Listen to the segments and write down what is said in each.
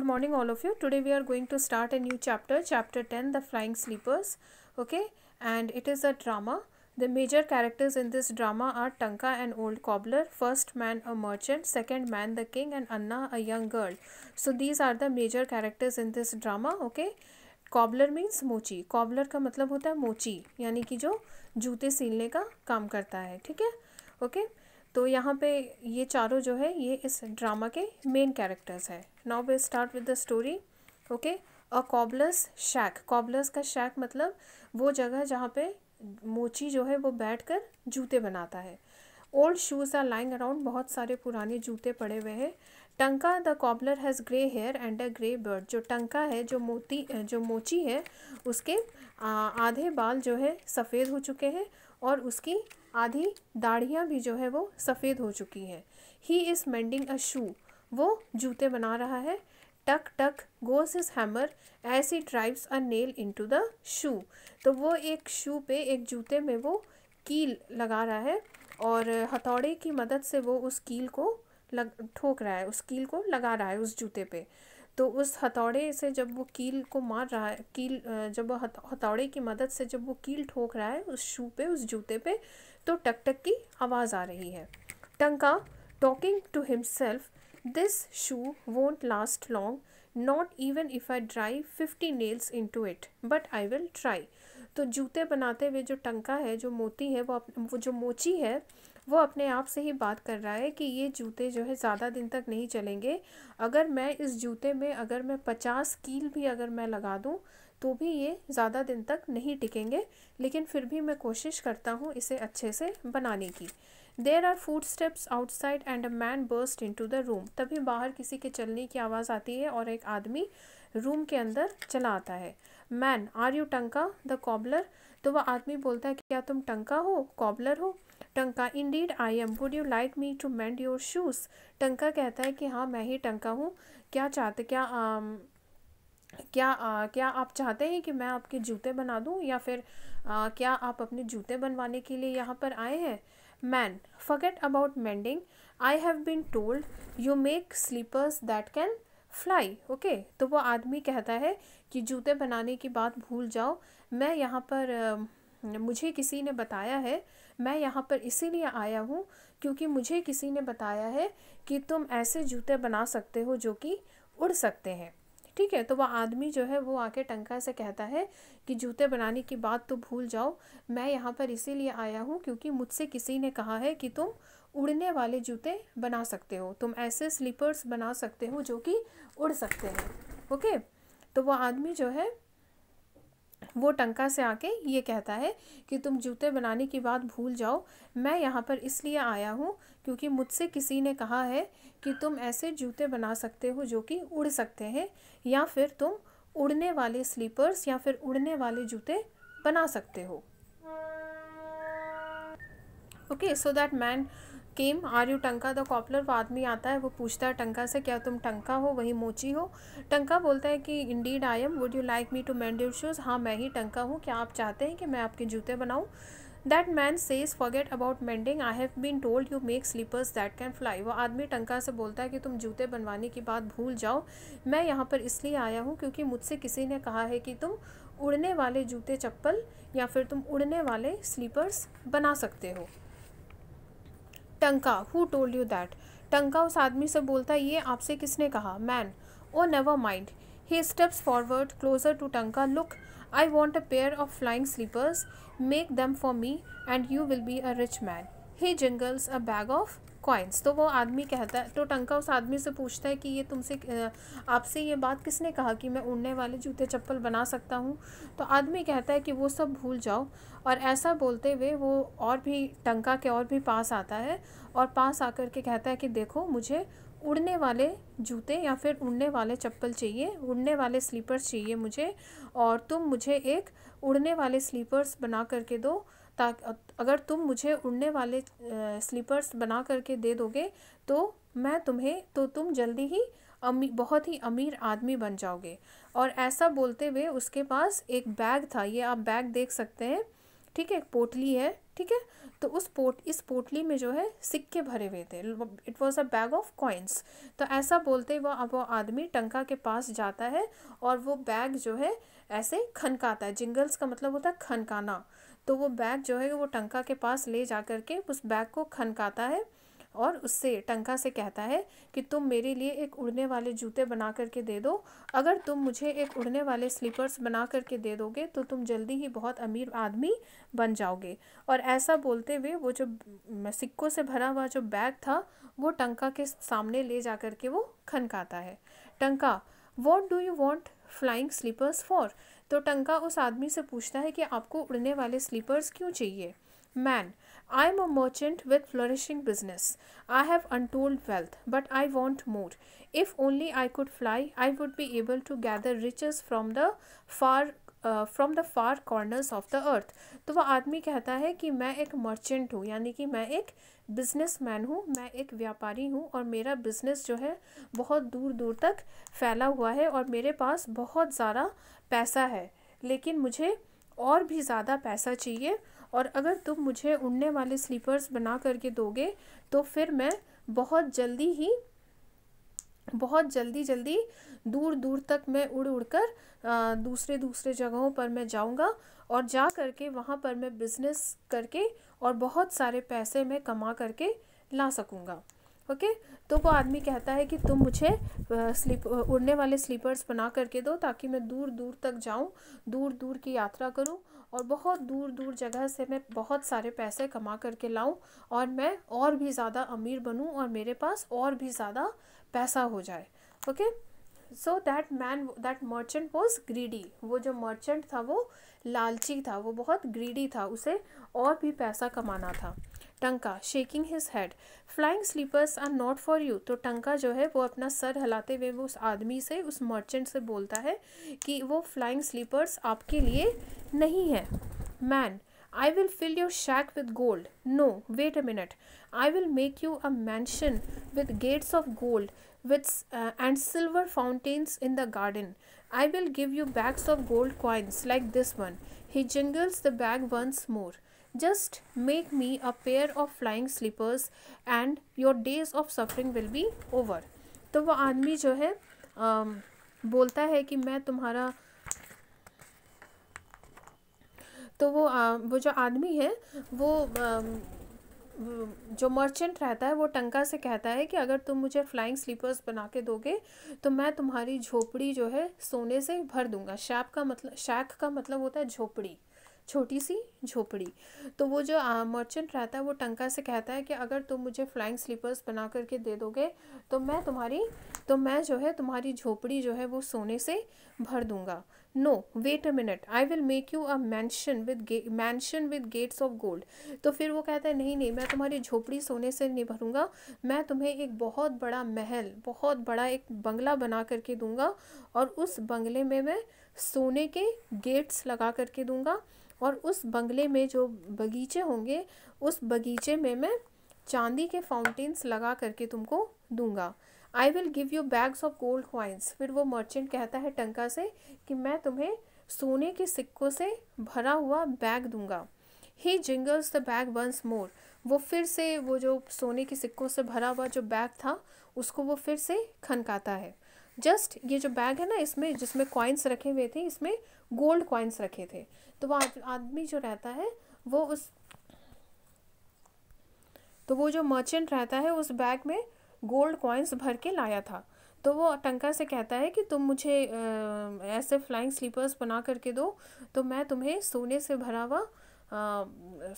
good morning all of you today we are going to start a new chapter chapter 10 the flying sleepers okay and it is a drama the major characters in this drama are Tanka an old cobbler first man a merchant second man the king and Anna a young girl so these are the major characters in this drama okay cobbler means मोची cobbler का मतलब होता है मोची यानी कि जो जूते सीलने का काम करता है ठीक है ओके okay? तो यहाँ पे ये चारों जो है ये इस ड्रामा के मेन कैरेक्टर्स है now we start with the story okay a cobbler's shack cobbler's का शैक मतलब वो जगह जहाँ पे मोची जो है वो बैठ कर जूते बनाता है old shoes are lying around बहुत सारे पुराने जूते पड़े हुए हैं Tanka the cobbler has grey hair and a grey beard जो टंका है जो मोती जो मोची है उसके आधे बाल जो है सफ़ेद हो चुके हैं और उसकी आधी दाढ़ियाँ भी जो है वो सफ़ेद हो चुकी हैं ही इज़ मेंडिंग अ शू वो जूते बना रहा है tak tak goes his hammer as he drives a nail into the shoe तो वो एक शू पे एक जूते में वो कील लगा रहा है और हथौड़े की मदद से वो उस कील को लग ठोक रहा है उस कील को लगा रहा है उस जूते पे तो उस हथौड़े से जब वो कील को मार रहा है कील जब वो हथौड़े की मदद से जब वो कील ठोक रहा है उस शू पे उस जूते पे तो टकटक की आवाज़ आ रही है Tanka talking to himself this shoe won't last long not even if I drive fifty nails into it but I will try तो जूते बनाते हुए जो टंका है जो मोती है वो अप, वो जो मोची है वो अपने आप से ही बात कर रहा है कि ये जूते जो है ज़्यादा दिन तक नहीं चलेंगे अगर मैं इस जूते में अगर मैं पचास कील भी अगर मैं लगा दूँ तो भी ये ज़्यादा दिन तक नहीं टिकेंगे लेकिन फिर भी मैं कोशिश करता हूँ इसे अच्छे से बनाने की देर hear foot steps outside and a man burst into the room तभी बाहर किसी के चलने की आवाज़ आती है और एक आदमी रूम के अंदर चला आता है man are you Tanka the cobbler तो वह आदमी बोलता है क्या तुम टंका हो कॉबलर हो Tanka indeed I am would you like me to mend your shoes Tanka कहता है कि हाँ मैं ही टंका हूँ क्या चाहते क्या um, क्या आ, क्या आप चाहते हैं कि मैं आपके जूते बना दूं या फिर आ, क्या आप अपने जूते बनवाने के लिए यहाँ पर आए हैं man forget about mending I have been told you make slippers that can fly okay तो वो आदमी कहता है कि जूते बनाने की बात भूल जाओ मैं यहाँ पर आ, मुझे किसी ने बताया है मैं यहाँ पर इसीलिए आया हूँ क्योंकि मुझे किसी ने बताया है कि तुम ऐसे जूते बना सकते हो जो कि उड़ सकते हैं ठीक है तो वह आदमी जो है वो आके टंका से कहता है कि जूते बनाने की बात तो भूल जाओ मैं यहाँ पर इसीलिए आया हूँ क्योंकि मुझसे किसी ने कहा है कि तुम उड़ने वाले जूते बना सकते हो तुम ऐसे स्लीपर्स बना सकते हो जो कि उड़ सकते हैं ओके तो वह आदमी जो है वो टंका से आके ये कहता है कि तुम जूते बनाने की बात भूल जाओ मैं यहाँ पर इसलिए आया हूँ क्योंकि मुझसे किसी ने कहा है कि तुम ऐसे जूते बना सकते हो जो कि उड़ सकते हैं या फिर तुम उड़ने वाले स्लीपर्स या फिर उड़ने वाले जूते बना सकते हो okay so that man came are you Tanka the cobbler वो आदमी आता है वो पूछता है टंका से क्या तुम टंका हो वही मोची हो टंका बोलता है कि indeed I am would you like me to mend your shoes हाँ मैं ही टंका हूँ क्या आप चाहते हैं कि मैं आपके जूते बनाऊँ that man says forget about mending I have been told you make slippers that can fly वो आदमी टंका से बोलता है कि तुम जूते बनवाने की बात भूल जाओ मैं यहाँ पर इसलिए आया हूँ क्योंकि मुझसे किसी ने कहा है कि तुम उड़ने वाले जूते चप्पल या फिर तुम उड़ने वाले स्लीपर्स बना सकते हो टंका हु टोल्ड यू दैट टंका उस आदमी से बोलता है ये आपसे किसने कहा man oh never mind he steps forward closer to Tanka look I want a pair of flying slippers make them for me and you will be a rich man he jingles a bag of coins तो वो आदमी कहता है तो टंका उस आदमी से पूछता है कि ये तुमसे आपसे ये बात किसने कहा कि मैं उड़ने वाले जूते चप्पल बना सकता हूँ तो आदमी कहता है कि वो सब भूल जाओ और ऐसा बोलते हुए वो और भी टंका के और भी पास आता है और पास आकर के कहता है कि देखो मुझे उड़ने वाले जूते या फिर उड़ने वाले चप्पल चाहिए उड़ने वाले स्लीपर्स चाहिए मुझे और तुम मुझे एक उड़ने वाले स्लीपर्स बना करके दो ताकि अगर तुम मुझे उड़ने वाले स्लीपर्स बना करके दे दोगे तो मैं तुम्हें तो तुम जल्दी ही अमी बहुत ही अमीर आदमी बन जाओगे और ऐसा बोलते हुए उसके पास एक बैग था ये आप बैग देख सकते हैं ठीक है एक पोटली है ठीक है तो उस पोट इस पोटली में जो है सिक्के भरे हुए थे it was a bag of coins तो ऐसा बोलते वो वो आदमी टंका के पास जाता है और वो बैग जो है ऐसे खनकाता है जिंगल्स का मतलब होता है खनकाना तो वो बैग जो है वो टंका के पास ले जा कर के उस बैग को खनकाता है और उससे टंका से कहता है कि तुम मेरे लिए एक उड़ने वाले जूते बना करके दे दो अगर तुम मुझे एक उड़ने वाले स्लीपर्स बना करके दे दोगे तो तुम जल्दी ही बहुत अमीर आदमी बन जाओगे और ऐसा बोलते हुए वो जो सिक्कों से भरा हुआ जो बैग था वो टंका के सामने ले जा कर के वो खनकाता है Tanka what do you want flying slippers for तो टंका उस आदमी से पूछता है कि आपको उड़ने वाले स्लीपर्स क्यों चाहिए man I am a merchant with flourishing business I have untold wealth but I want more if only I could fly I would be able to gather riches from the far from the far corners of the earth तो वह आदमी कहता है कि मैं एक merchant हूँ यानी कि मैं एक बिजनेसमैन हूँ मैं एक व्यापारी हूँ और मेरा बिज़नेस जो है बहुत दूर दूर तक फैला हुआ है और मेरे पास बहुत ज़्यादा पैसा है लेकिन मुझे और भी ज़्यादा पैसा चाहिए और अगर तुम मुझे उड़ने वाले स्लीपर्स बना करके दोगे तो फिर मैं बहुत जल्दी ही बहुत जल्दी जल्दी दूर दूर तक मैं उड़ उड़ कर दूसरे दूसरे जगहों पर मैं जाऊँगा और जा करके वहाँ पर मैं बिज़नेस करके और बहुत सारे पैसे मैं कमा करके ला सकूँगा ओके तो वो आदमी कहता है कि तुम मुझे स्लीप उड़ने वाले स्लीपर्स बना करके दो ताकि मैं दूर दूर तक जाऊं दूर दूर की यात्रा करूं और बहुत दूर दूर जगह से मैं बहुत सारे पैसे कमा करके लाऊं और मैं और भी ज़्यादा अमीर बनूं और मेरे पास और भी ज़्यादा पैसा हो जाए okay okay? So that man that merchant was greedy वो जो मर्चेंट था वो लालची था वो बहुत ग्रीडी था उसे और भी पैसा कमाना था Tanka shaking his head flying slippers are not for you तो टंका जो है वो अपना सर हिलाते हुए वो उस आदमी से उस मर्चेंट से बोलता है कि वो फ्लाइंग स्लीपर्स आपके लिए नहीं है man I will fill your shack with gold no wait a minute I will make you a mansion with gates of gold with uh, and silver fountains in the garden. I will give you bags of gold coins like this one. He jingles the bag once more. Just make me a pair of flying slippers and your days of suffering will be over. तो वो आदमी जो है um, बोलता है कि मैं तुम्हारा तो वो uh, वो जो आदमी है वो आ, um, जो मर्चेंट रहता है वो टंका से कहता है कि अगर तुम मुझे फ्लाइंग स्लीपर्स बना के दोगे तो मैं तुम्हारी झोपड़ी जो है सोने से भर दूंगा शैप का मतलब शैक का मतलब होता है झोपड़ी छोटी सी झोपड़ी तो वो जो मर्चेंट रहता है वो टंका से कहता है कि अगर तुम मुझे फ्लाइंग स्लीपर्स बना करके दे दोगे तो मैं तुम्हारी तो मैं जो है तुम्हारी झोपड़ी जो है वो सोने से भर दूंगा no wait a minute I will make you a mansion with mansion with gates of gold तो फिर वो कहता है नहीं नहीं मैं तुम्हारी झोपड़ी सोने से नहीं भरूंगा मैं तुम्हें एक बहुत बड़ा महल बहुत बड़ा एक बंगला बना करके दूंगा और उस बंगले में मैं सोने के गेट्स लगा करके दूंगा और उस बंगले में जो बगीचे होंगे उस बगीचे में मैं चांदी के फाउंटेन्स लगा करके तुमको दूंगा I will give you bags of gold coins फिर वो मर्चेंट कहता है टंका से कि मैं तुम्हें सोने के सिक्कों से भरा हुआ बैग दूंगा he jingles the bag once more वो फिर से वो जो सोने के सिक्कों से भरा हुआ जो बैग था उसको वो फिर से खनकाता है जस्ट ये जो बैग है ना इसमें जिसमें कॉइन्स रखे हुए थे इसमें गोल्ड कॉइन्स रखे थे तो वो आदमी जो रहता है वो उस तो वो जो मर्चेंट रहता है उस बैग में गोल्ड कॉइन्स भर के लाया था तो वो टंका से कहता है कि तुम मुझे ऐसे फ्लाइंग स्लीपर्स बना करके दो तो मैं तुम्हें सोने से भरा हुआ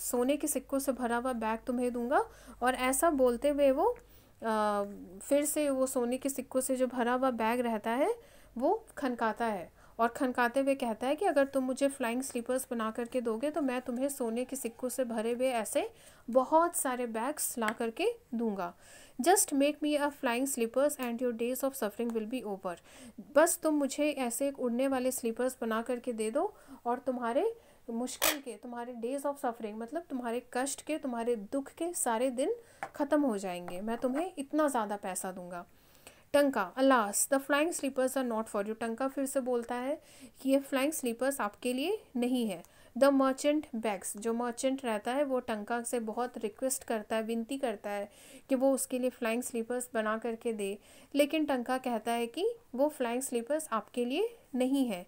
सोने के सिक्कों से भरा हुआ बैग तुम्हें दूंगा और ऐसा बोलते हुए वो आ, फिर से वो सोने के सिक्कों से जो भरा हुआ बैग रहता है वो खनकाता है और खनकाते हुए कहता है कि अगर तुम मुझे फ्लाइंग स्लीपर्स बना करके दोगे तो मैं तुम्हें सोने के सिक्कों से भरे हुए ऐसे बहुत सारे बैग्स ला करके दूंगा just make me a flying slippers and your days of suffering will be over बस तुम मुझे ऐसे एक उड़ने वाले स्लीपर्स बना करके दे दो और तुम्हारे मुश्किल के तुम्हारे डेज ऑफ सफरिंग मतलब तुम्हारे कष्ट के तुम्हारे दुख के सारे दिन ख़त्म हो जाएंगे मैं तुम्हें इतना ज़्यादा पैसा दूंगा Tanka alas the flying slippers are not for you Tanka फिर से बोलता है कि ये फ्लाइंग स्लीपर्स आपके लिए नहीं है द मर्चेंट बैग्स जो मर्चेंट रहता है वो टंका से बहुत रिक्वेस्ट करता है विनती करता है कि वो उसके लिए फ्लाइंग स्लीपर्स बना करके दे लेकिन टंका कहता है कि वो फ्लाइंग स्लीपर्स आपके लिए नहीं है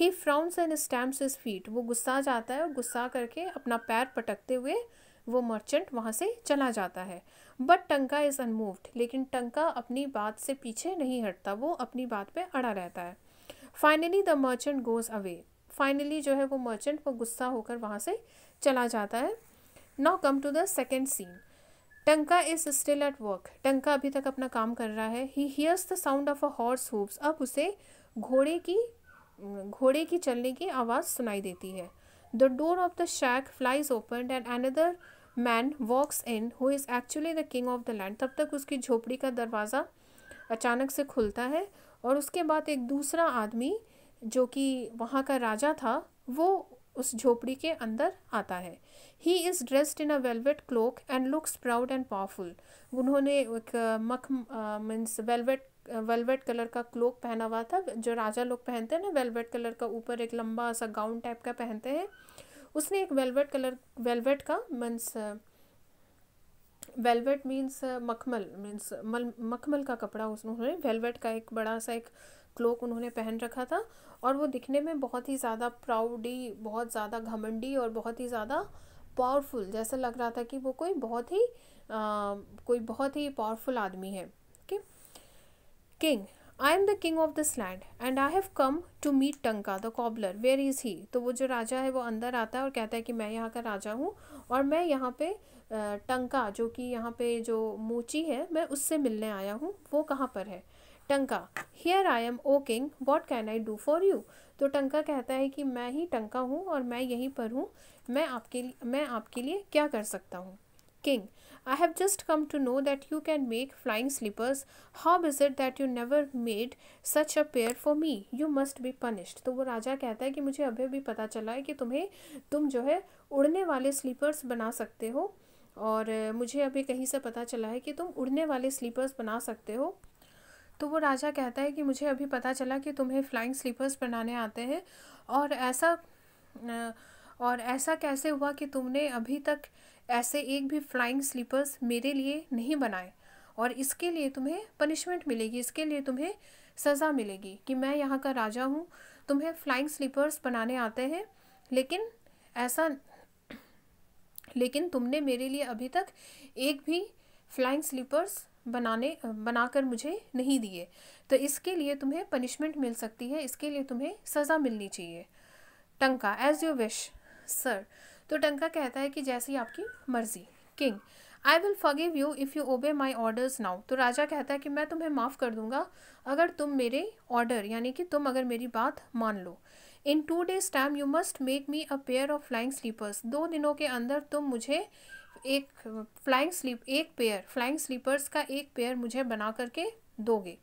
he frowns and stamps his feet वो गुस्सा जाता है और गुस्सा करके अपना पैर पटकते हुए वो मर्चेंट वहाँ से चला जाता है बट टंका इज़ अनमूव्ड लेकिन टंका अपनी बात से पीछे नहीं हटता वो अपनी बात पे अड़ा रहता है finally the merchant goes away finally जो है वो मर्चेंट वो गुस्सा होकर वहाँ से चला जाता है now come to the second scene Tanka is still at work Tanka अभी तक अपना काम कर रहा है he hears the sound of a horse hooves अब उसे घोड़े की घोड़े की चलने की आवाज़ सुनाई देती है the door of the shack flies open and another man walks in who is actually the king of the land तब तक उसकी झोपड़ी का दरवाज़ा अचानक से खुलता है और उसके बाद एक दूसरा आदमी जो कि वहाँ का राजा था वो उस झोपड़ी के अंदर आता है he is dressed in a velvet cloak and looks proud and powerful उन्होंने एक मख मीन्स वेलवेट वेलवेट कलर का क्लोक पहना हुआ था जो राजा लोग पहनते हैं ना वेलवेट कलर का ऊपर एक लंबा सा गाउन टाइप का पहनते हैं उसने एक वेलवेट कलर वेलवेट का मीन्स वेलवेट मीन्स मखमल मीन्स मल मखमल का कपड़ा उसने वेलवेट का एक बड़ा सा एक क्लोक उन्होंने पहन रखा था और वो दिखने में बहुत ही ज़्यादा प्राउडी बहुत ज़्यादा घमंडी और बहुत ही ज़्यादा पावरफुल जैसा लग रहा था कि वो कोई बहुत ही आ, कोई बहुत ही पावरफुल आदमी है okay king I am the king of this land and I have come to meet Tanka the cobbler where is he तो वो जो राजा है वो अंदर आता है और कहता है कि मैं यहाँ का राजा हूँ और मैं यहाँ पे टंका जो कि यहाँ पे जो मोची है मैं उससे मिलने आया हूँ वो कहाँ पर है Tanka here I am oh king what can I do for you तो टंका कहता है कि मैं ही टंका हूँ और मैं यहीं पर हूँ मैं आपके लिए मैं आपके लिए क्या कर सकता हूँ king I have just come to know that you can make flying slippers how is it that you never made such a pair for me you must be punished तो वो राजा कहता है कि मुझे अभी भी पता चला है कि तुम्हें तुम जो है उड़ने वाले स्लीपर्स बना सकते हो और मुझे अभी कहीं से पता चला है कि तुम उड़ने वाले स्लीपर्स बना सकते हो तो वो राजा कहता है कि मुझे अभी पता चला कि तुम्हें फ्लाइंग स्लीपर्स बनाने आते हैं और ऐसा और ऐसा कैसे हुआ कि तुमने अभी तक ऐसे एक भी फ्लाइंग स्लीपर्स मेरे लिए नहीं बनाए और इसके लिए तुम्हें पनिशमेंट मिलेगी इसके लिए तुम्हें सज़ा मिलेगी कि मैं यहाँ का राजा हूँ तुम्हें फ्लाइंग स्लीपर्स बनाने आते हैं लेकिन ऐसा लेकिन तुमने मेरे लिए अभी तक एक भी फ्लाइंग स्लीपर्स बनाने बनाकर मुझे नहीं दिए तो इसके लिए तुम्हें पनिशमेंट मिल सकती है इसके लिए तुम्हें सज़ा मिलनी चाहिए टंका एज यू विश सर तो टंका कहता है कि जैसी आपकी मर्जी king I will forgive you if you obey my orders now तो राजा कहता है कि मैं तुम्हें माफ़ कर दूंगा अगर तुम मेरे ऑर्डर यानी कि तुम अगर मेरी बात मान लो in two days time you must make me a pair of flying slippers दो दिनों के अंदर तुम मुझे एक फ्लाइंग स्लीप एक पेयर फ्लाइंग स्लीपर्स का एक पेयर मुझे बना करके दोगे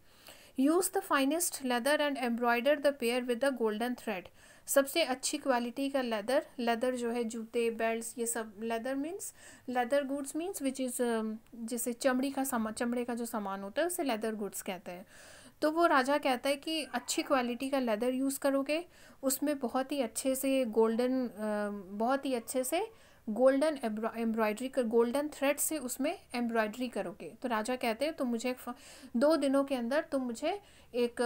use the finest leather and embroider the pair with the golden thread सबसे अच्छी क्वालिटी का लेदर लेदर जो है जूते बेल्ट ये सब leather means leather goods means which is जैसे चमड़ी का सामान चमड़े का जो सामान होता है उसे लेदर गुड्स कहते हैं तो वो राजा कहता है कि अच्छी क्वालिटी का लेदर यूज़ करोगे उसमें बहुत ही अच्छे से गोल्डन um, बहुत ही अच्छे से गोल्डन एम्ब्रॉयडरी कर गोल्डन थ्रेड से उसमें एम्ब्रॉयडरी करोगे तो राजा कहते हैं तुम मुझे एक दो दिनों के अंदर तुम मुझे एक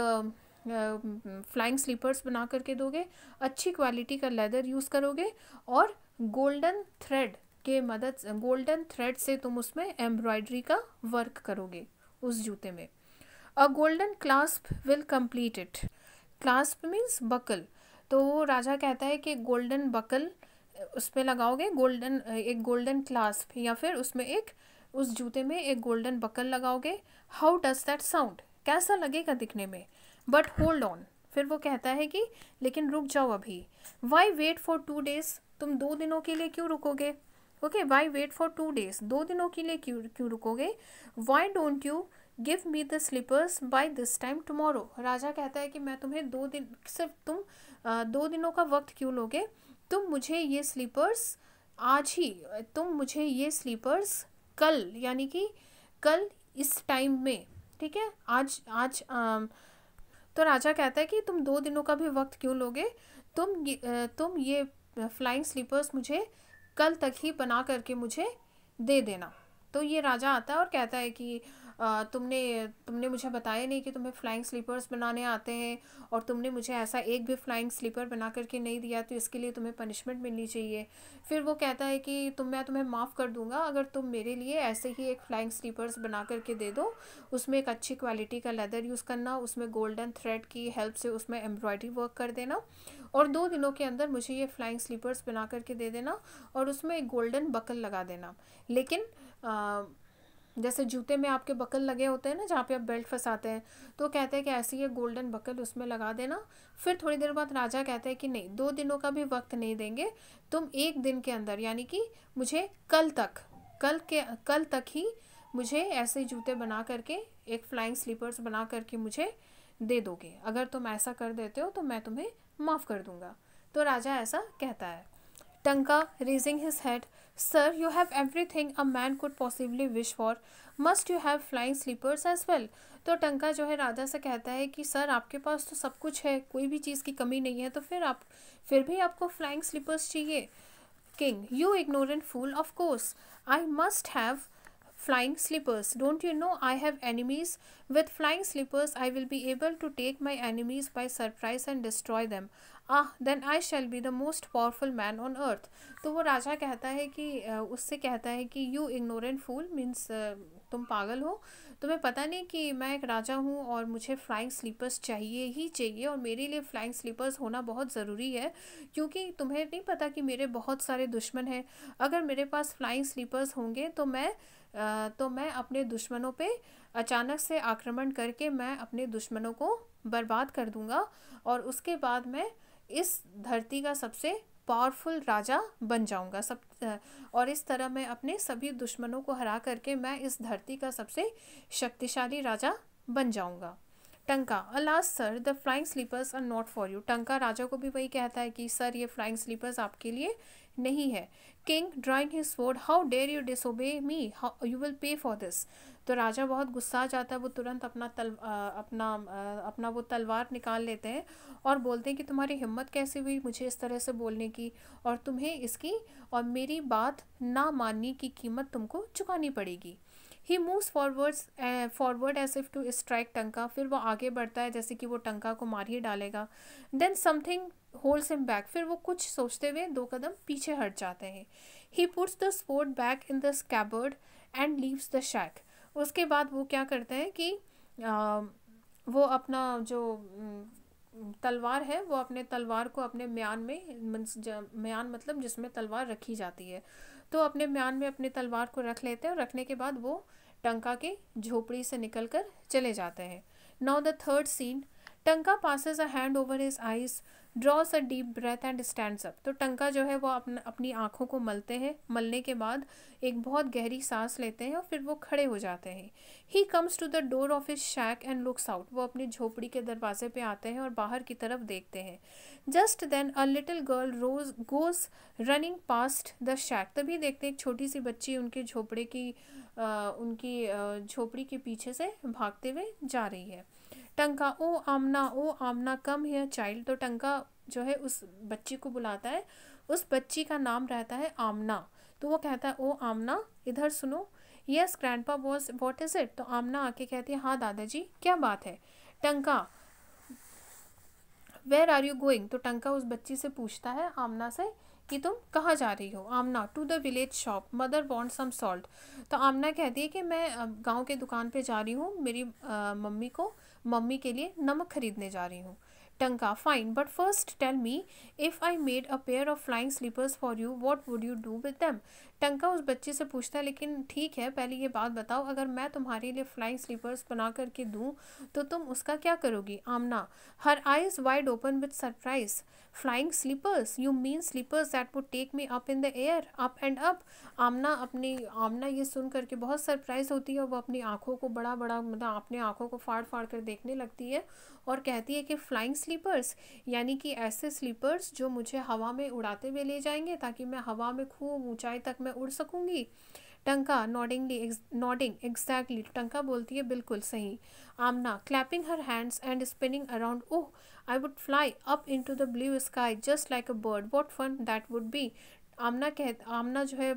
फ्लाइंग स्लीपर्स बना करके दोगे अच्छी क्वालिटी का लेदर यूज़ करोगे और गोल्डन थ्रेड के मदद गोल्डन थ्रेड से तुम उसमें एम्ब्रॉयडरी का वर्क करोगे उस जूते में a golden clasp will complete it clasp means buckle तो राजा कहता है कि गोल्डन बकल उस पर लगाओगे गोल्डन एक गोल्डन क्लास्प या फिर उसमें एक उस जूते में एक गोल्डन बकल लगाओगे हाउ डज दैट साउंड कैसा लगेगा दिखने में बट होल्ड ऑन फिर वो कहता है कि लेकिन रुक जाओ अभी why wait for two days तुम दो दिनों के लिए क्यों रुकोगे okay why wait for two days दो दिनों के लिए क्यों क्यों रुकोगे why don't you give me the slippers by this time tomorrow राजा कहता है कि मैं तुम्हें दो दिन सिर्फ तुम आ, दो दिनों का वक्त क्यों लोगे तुम मुझे ये स्लीपर्स आज ही तुम मुझे ये स्लीपर्स कल यानी कि कल इस टाइम में ठीक है आज आज आ, तो राजा कहता है कि तुम दो दिनों का भी वक्त क्यों लोगे तुम ये तुम ये फ्लाइंग स्लीपर्स मुझे कल तक ही बना करके मुझे दे देना तो ये राजा आता है और कहता है कि तुमने तुमने मुझे बताया नहीं कि तुम्हें फ़्लाइंग स्लीपर्स बनाने आते हैं और तुमने मुझे ऐसा एक भी फ़्लाइंग स्लीपर बना करके नहीं दिया तो इसके लिए तुम्हें पनिशमेंट मिलनी चाहिए फिर वो कहता है कि तुम मैं तुम्हें माफ़ कर दूँगा अगर तुम मेरे लिए ऐसे ही एक फ़्लाइंग स्लीपर्स बना करके दे दो उसमें एक अच्छी क्वालिटी का लेदर यूज़ करना उसमें गोल्डन थ्रेड की हेल्प से उसमें एम्ब्रॉयडरी वर्क कर देना और दो दिनों के अंदर मुझे ये फ्लाइंग स्लीपर्स बना करके दे देना और उसमें एक गोल्डन बकल लगा देना लेकिन आ, जैसे जूते में आपके बकल लगे होते हैं ना जहाँ पे आप बेल्ट फंसाते हैं तो कहते हैं कि ऐसी ये गोल्डन बकल उसमें लगा देना फिर थोड़ी देर बाद राजा कहते हैं कि नहीं दो दिनों का भी वक्त नहीं देंगे तुम एक दिन के अंदर यानी कि मुझे कल तक कल के कल तक ही मुझे ऐसे जूते बना करके एक फ्लाइंग स्लीपर्स बना करके मुझे दे दोगे अगर तुम ऐसा कर देते हो तो मैं तुम्हें माफ़ कर दूँगा तो राजा ऐसा कहता है Tanka raising his head sir you have everything a man could possibly wish for must you have flying slippers as well तो टंका जो है राजा से कहता है कि सर आपके पास तो सब कुछ है कोई भी चीज़ की कमी नहीं है तो फिर आप फिर भी आपको फ्लाइंग स्लीपर्स चाहिए king you ignore ignorant fool of course I must have flying slippers don't you know I have enemies with flying slippers I will be able to take my enemies by surprise and destroy them ah then I shall be the most powerful man on earth तो वो राजा कहता है कि उससे कहता है कि you ignorant fool means तुम पागल हो तुम्हें पता नहीं कि मैं एक राजा हूँ और मुझे फ्लाइंग स्लीपर्स चाहिए ही चाहिए और मेरे लिए फ्लाइंग स्लीपर्स होना बहुत ज़रूरी है क्योंकि तुम्हें नहीं पता कि मेरे बहुत सारे दुश्मन हैं अगर मेरे पास फ्लाइंग स्लीपर्स होंगे तो मैं तो मैं अपने दुश्मनों पे अचानक से आक्रमण करके मैं अपने दुश्मनों को बर्बाद कर दूंगा और उसके बाद मैं इस धरती का सबसे पावरफुल राजा बन जाऊंगा सब और इस तरह मैं अपने सभी दुश्मनों को हरा करके मैं इस धरती का सबसे शक्तिशाली राजा बन जाऊंगा Tanka alas sir the flying slippers are not for you Tanka राजा को भी वही कहता है कि सर ये फ्लाइंग स्लीपर्स आपके लिए नहीं है किंग ड्राइंग हिज वोड how dare you disobey me how you will pay for this तो राजा बहुत गुस्सा आ जाता है वो तुरंत अपना तल अपना अपना वो तलवार निकाल लेते हैं और बोलते हैं कि तुम्हारी हिम्मत कैसी हुई मुझे इस तरह से बोलने की और तुम्हें इसकी और मेरी बात ना मानने की कीमत तुमको चुकानी पड़ेगी he moves forwards forward as if to strike Tanka फिर वो आगे बढ़ता है जैसे कि वो टंका को मार ही डालेगा then something holds him back फिर वो कुछ सोचते हुए दो कदम पीछे हट जाते हैं he puts the sword back in the scabbard and leaves the shack उसके बाद वो क्या करते हैं कि आ, वो अपना जो तलवार है वो अपने तलवार को अपने म्यान में म्यान मतलब जिसमें तलवार रखी जाती है तो अपने म्यान में अपने तलवार को रख लेते हैं और रखने के बाद वो टंका के झोपड़ी से निकल कर चले जाते हैं now the third scene Tanka passes a hand over his eyes draws a deep breath and stand up तो टंका जो है वो अपन अपनी आँखों को मलते हैं मलने के बाद एक बहुत गहरी सांस लेते हैं और फिर वो खड़े हो जाते हैं he comes to the door of his shack and looks out वो अपनी झोपड़ी के दरवाजे पे आते हैं और बाहर की तरफ देखते हैं just then a little girl rose goes running past the shack तभी देखते हैं एक छोटी सी बच्ची उनके झोपड़े की आ, उनकी झोपड़ी के पीछे से भागते हुए जा रही है टंका ओ आमना ओ आमना कम हेयर चाइल्ड तो टंका जो है उस बच्ची को बुलाता है उस बच्ची का नाम रहता है आमना तो वो कहता है ओ आमना इधर सुनो yes grandpa was what is it तो आमना आके कहती है हाँ दादाजी क्या बात है टंका वेयर आर यू गोइंग तो टंका उस बच्ची से पूछता है आमना से कि तुम कहाँ जा रही हो Amna to the village shop mother want some salt तो आमना कहती है कि मैं गांव के दुकान पे जा रही हूँ मेरी आ, मम्मी को मम्मी के लिए नमक खरीदने जा रही हूँ Tanka fine but first tell me if I made a pair of flying slippers for you what would you do with them Tanka उस बच्चे से पूछता है लेकिन ठीक है पहले ये बात बताओ अगर मैं तुम्हारे लिए फ्लाइंग स्लीपर्स बना करके दूँ तो तुम उसका क्या करोगी Amna her eyes wide open with surprise flying slippers you mean slippers that would take me up in the air up and up Amna अपनी आमना ये सुन करके बहुत सरप्राइज होती है वो अपनी आँखों को बड़ा बड़ा मतलब अपने आँखों को फाड़ फाड़ कर देखने लगती है और कहती है कि फ्लाइंग स्लीपर्स यानी कि ऐसे स्लीपर्स जो मुझे हवा में उड़ाते हुए ले जाएंगे ताकि मैं हवा में खूब ऊंचाई तक मैं मैं उड़ सकूँगी टंका नॉडिंगली नॉडिंग एग्जैक्टली टंका बोलती है बिल्कुल सही Amna clapping her hands and spinning around oh I would fly up into the blue sky just like a bird what fun that would be Amna कह आमना जो है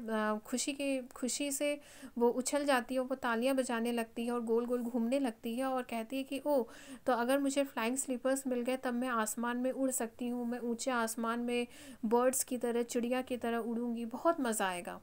खुशी की खुशी से वो उछल जाती है वो तालियां बजाने लगती है और गोल गोल घूमने लगती है और कहती है कि ओ तो अगर मुझे फ्लाइंग स्लीपर्स मिल गए तब मैं आसमान में उड़ सकती हूँ मैं ऊँचे आसमान में बर्ड्स की तरह चिड़िया की तरह उड़ूँगी बहुत मज़ा आएगा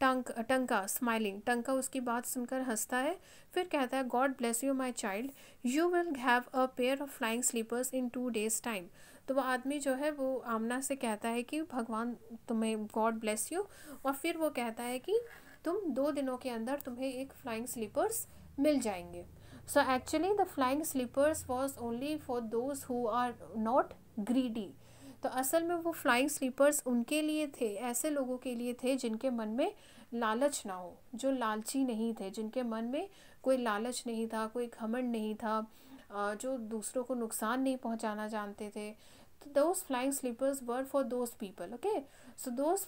टंक टंका स्माइलिंग टंका उसकी बात सुनकर हंसता है फिर कहता है God bless you my child you will have a pair of flying slippers in two days time तो वह आदमी जो है वो आमना से कहता है कि भगवान तुम्हें गॉड ब्लेस यू और फिर वो कहता है कि तुम दो दिनों के अंदर तुम्हें एक फ्लाइंग स्लीपर्स मिल जाएंगे so actually the flying slippers was only for those who are not greedy तो असल में वो फ्लाइंग स्लीपर्स उनके लिए थे ऐसे लोगों के लिए थे जिनके मन में लालच ना हो जो लालची नहीं थे जिनके मन में कोई लालच नहीं था कोई घमंड नहीं था जो दूसरों को नुकसान नहीं पहुँचाना जानते थे तो those flying slippers were for those people okay so those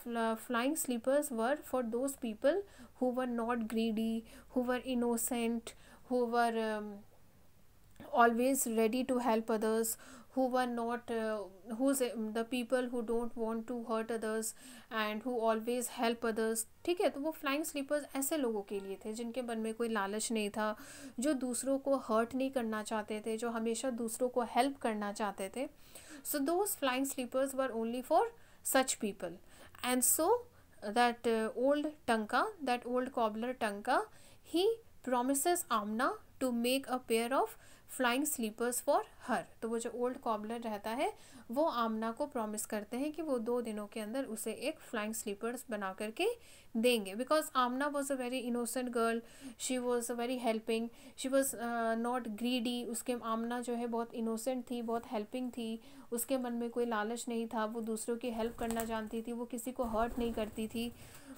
flying slippers were for those people who were not greedy who were innocent who were always ready to help others who were not uh, who's the people who don't want to hurt others and who always help others ठीक है तो वो flying slippers ऐसे लोगों के लिए थे जिनके मन में कोई लालच नहीं था जो दूसरों को हर्ट नहीं करना चाहते थे जो हमेशा दूसरों को हेल्प करना चाहते थे so those flying slippers were only for such people and so that old Tanka that old cobbler Tanka he promises Amna to make a pair of flying slippers for her तो वो जो ओल्ड कॉबलर रहता है वो आमना को प्रॉमिस करते हैं कि वो दो दिनों के अंदर उसे एक फ्लाइंग स्लीपर्स बना करके देंगे because Amna was a very innocent girl she was a very helping she was not greedy उसके आमना जो है बहुत इनोसेंट थी बहुत हेल्पिंग थी उसके मन में कोई लालच नहीं था वो दूसरों की हेल्प करना जानती थी वो किसी को हर्ट नहीं करती थी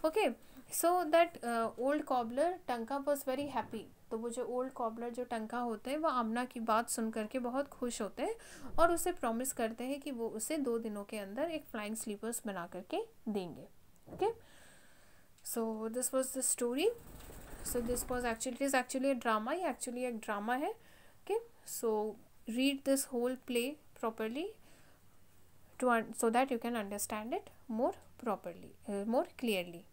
okay okay? So that old cobbler Tanka was very happy तो वो जो ओल्ड कॉबलर जो टंका होते हैं वो आमना की बात सुन करके बहुत खुश होते हैं और उसे प्रॉमिस करते हैं कि वो उसे दो दिनों के अंदर एक फ्लाइंग स्लीपर्स बना करके देंगे okay so this was the story so this was actually is actually drama ये एक्चुअली एक ड्रामा है okay so read this whole play properly too so that you can understand it more properly more clearly